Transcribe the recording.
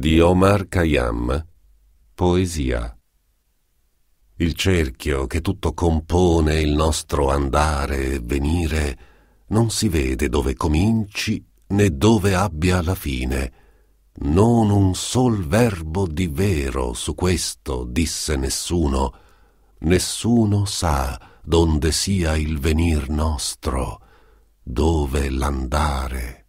di Omar Khayyam, Poesia. Il cerchio che tutto compone il nostro andare e venire non si vede dove cominci né dove abbia la fine. Non un sol verbo di vero su questo disse nessuno. Nessuno sa donde sia il venir nostro, dove l'andare.